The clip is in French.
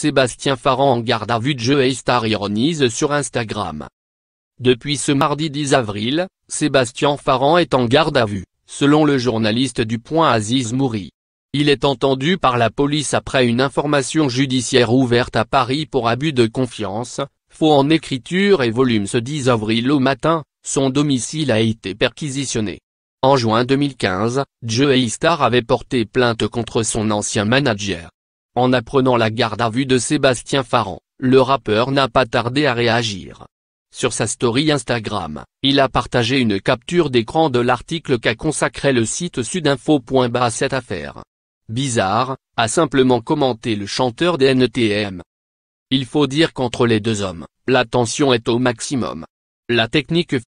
Sébastien Farran en garde à vue de jeu ironise sur Instagram. Depuis ce mardi 10 avril, Sébastien Farran est en garde à vue, selon le journaliste du Point Aziz Mouri. Il est entendu par la police après une information judiciaire ouverte à Paris pour abus de confiance, faux en écriture et volume ce 10 avril au matin, son domicile a été perquisitionné. En juin 2015, Joey Star avait porté plainte contre son ancien manager. En apprenant la garde à vue de Sébastien Farran, le rappeur n'a pas tardé à réagir. Sur sa story Instagram, il a partagé une capture d'écran de l'article qu'a consacré le site sudinfo.ba à cette affaire. Bizarre, a simplement commenté le chanteur des NTM. Il faut dire qu'entre les deux hommes, la tension est au maximum. La technique